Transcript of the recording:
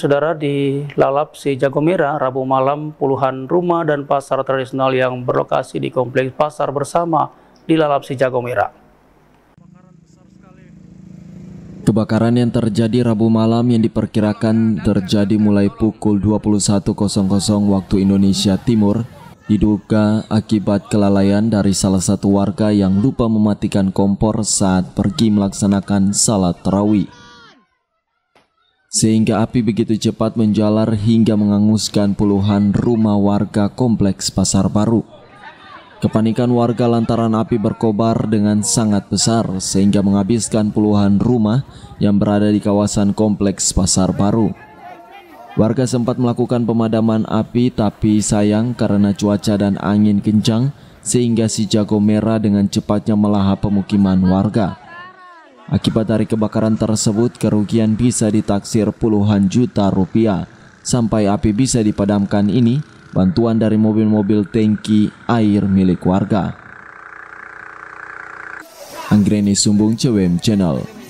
Saudara di Lalap Si Jagomera, Rabu malam puluhan rumah dan pasar tradisional yang berlokasi di kompleks pasar bersama di Lalap Si Jagomera. Kebakaran yang terjadi Rabu malam yang diperkirakan terjadi mulai pukul 21.00 waktu Indonesia Timur diduga akibat kelalaian dari salah satu warga yang lupa mematikan kompor saat pergi melaksanakan salat tarawih sehingga api begitu cepat menjalar hingga menganguskan puluhan rumah warga kompleks Pasar Baru. Kepanikan warga lantaran api berkobar dengan sangat besar sehingga menghabiskan puluhan rumah yang berada di kawasan kompleks Pasar Baru. Warga sempat melakukan pemadaman api tapi sayang karena cuaca dan angin kencang sehingga si jago merah dengan cepatnya melahap pemukiman warga. Akibat dari kebakaran tersebut, kerugian bisa ditaksir puluhan juta rupiah. Sampai api bisa dipadamkan ini, bantuan dari mobil-mobil tangki air milik warga. Anggreni Sumbung CWM Channel